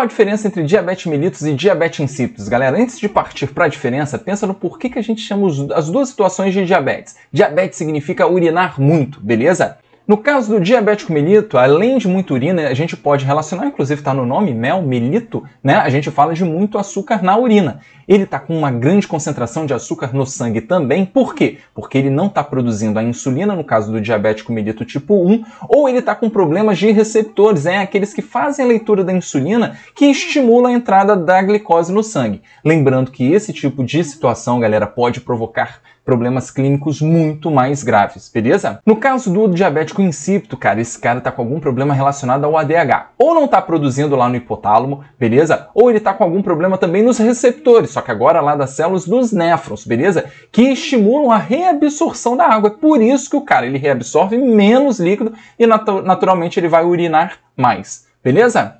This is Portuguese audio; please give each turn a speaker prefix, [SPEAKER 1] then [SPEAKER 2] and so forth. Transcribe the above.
[SPEAKER 1] Qual a diferença entre diabetes mellitus e diabetes insípidos? Galera, antes de partir para a diferença, pensa no porquê que a gente chama as duas situações de diabetes. Diabetes significa urinar muito, beleza? No caso do diabético melito, além de muita urina, a gente pode relacionar, inclusive está no nome, mel, né, melito, né? A gente fala de muito açúcar na urina. Ele está com uma grande concentração de açúcar no sangue também. Por quê? Porque ele não está produzindo a insulina, no caso do diabético melito tipo 1, ou ele está com problemas de receptores, é aqueles que fazem a leitura da insulina que estimula a entrada da glicose no sangue. Lembrando que esse tipo de situação, galera, pode provocar problemas clínicos muito mais graves, beleza? No caso do diabético insípido, cara, esse cara tá com algum problema relacionado ao ADH. Ou não tá produzindo lá no hipotálamo, beleza? Ou ele tá com algum problema também nos receptores, só que agora lá das células dos néfrons, beleza? Que estimulam a reabsorção da água. É por isso que o cara ele reabsorve menos líquido e nat naturalmente ele vai urinar mais. Beleza?